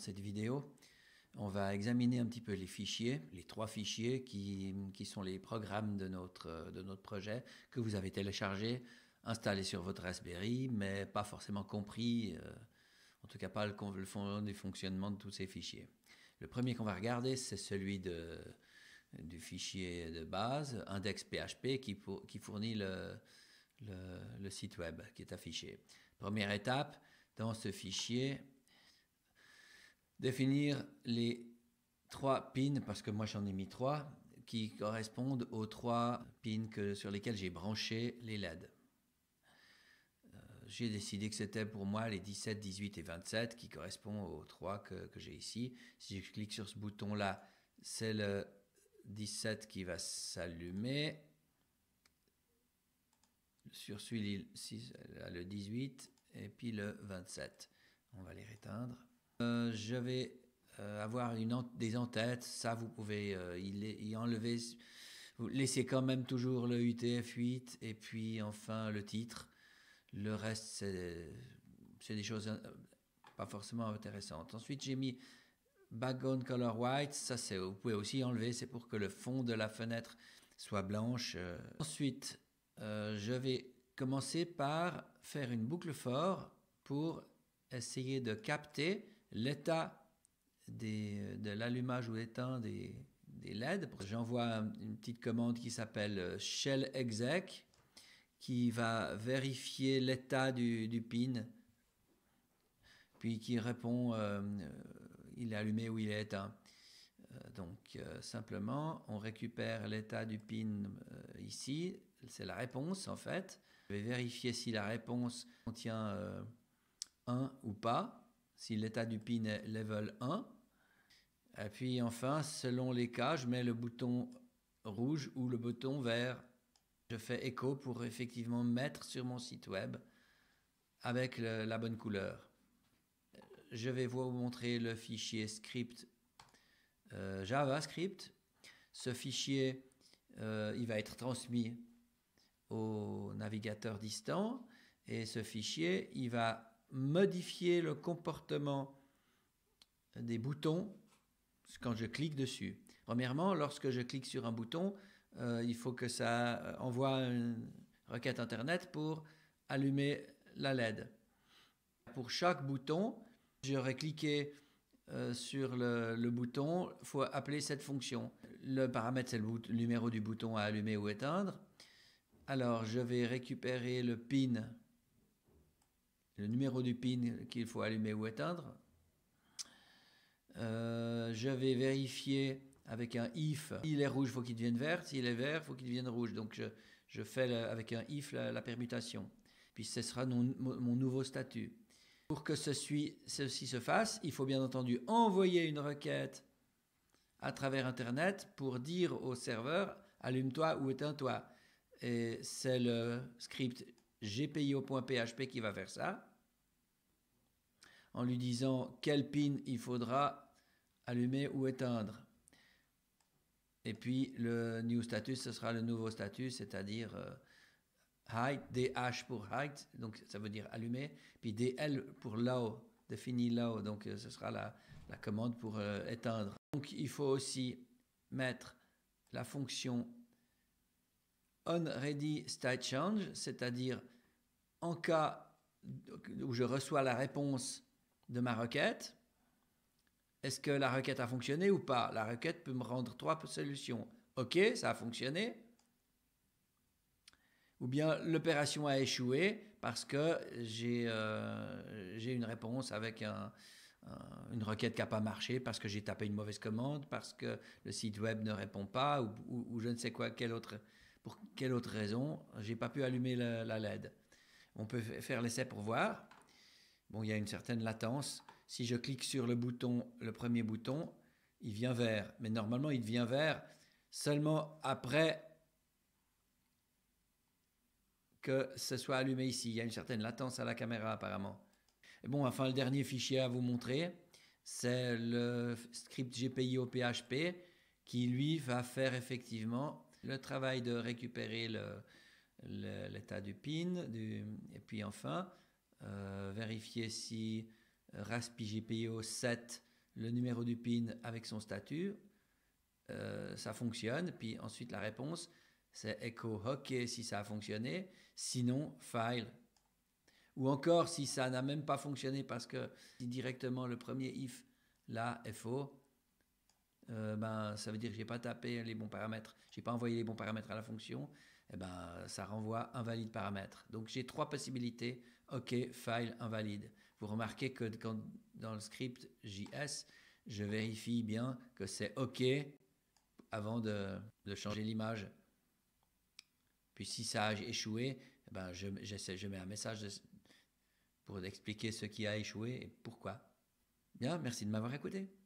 cette vidéo, on va examiner un petit peu les fichiers, les trois fichiers qui, sont les programmes de notre, euh, de notre projet que vous avez téléchargés, installés sur votre Raspberry, mais pas forcément compris, euh, en tout cas pas le, fond, fonctionnement de tous ces fichiers. Le premier qu'on va regarder, c'est celui de, du fichier de base, index.php, qui, qui fournit le site web qui est affiché. Première étape, dans ce fichier, définir les trois pins, parce que moi j'en ai mis trois, qui correspondent aux trois pins que, sur lesquels j'ai branché les LED. Euh, j'ai décidé que c'était pour moi les 17, 18 et 27 qui correspondent aux trois que, j'ai ici. Si je clique sur ce bouton-là, c'est le 17 qui va s'allumer. Sur celui ci le 18 et puis le 27. On va les réteindre. Euh, je vais euh, avoir une en des entêtes, ça vous pouvez euh, il y, enlever. Vous laissez quand même toujours le UTF 8 et puis enfin le titre. Le reste, c'est des choses pas forcément intéressantes. Ensuite, j'ai mis background color white. Ça, vous pouvez aussi enlever. C'est pour que le fond de la fenêtre soit blanche. Ensuite, je vais commencer par faire une boucle fort pour essayer de capter l'état euh, de l'allumage ou éteint des, des LED. J'envoie une petite commande qui s'appelle euh, shell exec qui va vérifier l'état du, pin, puis qui répond euh, il est allumé ou il est éteint. Donc simplement, on récupère l'état du pin ici, c'est la réponse en fait. Je vais vérifier si la réponse contient 1 ou pas si l'état du pin est level 1. Et puis enfin, selon les cas, je mets le bouton rouge ou le bouton vert. Je fais écho pour effectivement mettre sur mon site web avec la bonne couleur. Je vais vous montrer le fichier script euh, JavaScript. Ce fichier, euh, il va être transmis au navigateur distant et ce fichier, il va modifier le comportement des boutons quand je clique dessus. Premièrement, lorsque je clique sur un bouton, euh, il faut que ça envoie une requête Internet pour allumer la LED. Pour chaque bouton, j'aurais cliqué euh, sur le, bouton, il faut appeler cette fonction. Le paramètre, c'est le numéro du bouton à allumer ou éteindre. Alors, je vais récupérer le pin le numéro du PIN qu'il faut allumer ou éteindre. Euh, je vais vérifier avec un if. S'il est rouge, faut qu'il devienne vert. S'il est vert, faut faut qu'il devienne rouge. Donc je, fais avec un if la, permutation. Puis ce sera mon, nouveau statut. Pour que ceci, se fasse, il faut bien entendu envoyer une requête à travers Internet pour dire au serveur allume-toi ou éteins-toi. Et c'est le script gpio.php qui va faire ça en lui disant quel pin il faudra allumer ou éteindre. Et puis le new status, ce sera le nouveau statut, c'est-à-dire euh, DH pour height, donc ça veut dire allumer, puis DL pour low, défini low, donc euh, ce sera la, commande pour euh, éteindre. Donc il faut aussi mettre la fonction change c'est-à-dire en cas où je reçois la réponse de ma requête. Est-ce que la requête a fonctionné ou pas La requête peut me rendre trois solutions. OK, ça a fonctionné. Ou bien l'opération a échoué parce que j'ai euh, une réponse avec une requête qui n'a pas marché, parce que j'ai tapé une mauvaise commande, parce que le site web ne répond pas, ou, je ne sais quoi, quelle autre, pour quelle autre raison, j'ai pas pu allumer la LED. On peut faire l'essai pour voir bon, il y a une certaine latence. Si je clique sur le bouton, le premier bouton, il vient vert. Mais normalement, il devient vert seulement après que ce soit allumé ici. Il y a une certaine latence à la caméra apparemment. Et bon, enfin, le dernier fichier à vous montrer, c'est le script GPIO PHP qui, lui, va faire effectivement le travail de récupérer l'état du pin. et puis enfin, euh, vérifier si euh, RASPI 7, le numéro du PIN avec son statut, euh, ça fonctionne. Puis ensuite, la réponse, c'est echo ok si ça a fonctionné, sinon file. Ou encore si ça n'a même pas fonctionné parce que directement le premier if là est faux, ben, ça veut dire que j'ai pas tapé les bons paramètres, j'ai pas envoyé les bons paramètres à la fonction, eh ben, ça renvoie invalide paramètre. Donc j'ai trois possibilités. OK, file invalide. Vous remarquez que quand, dans le script JS, je vérifie bien que c'est OK avant de, de changer l'image. Puis si ça a échoué, eh ben, je, je mets un message pour expliquer ce qui a échoué et pourquoi. Bien, merci de m'avoir écouté.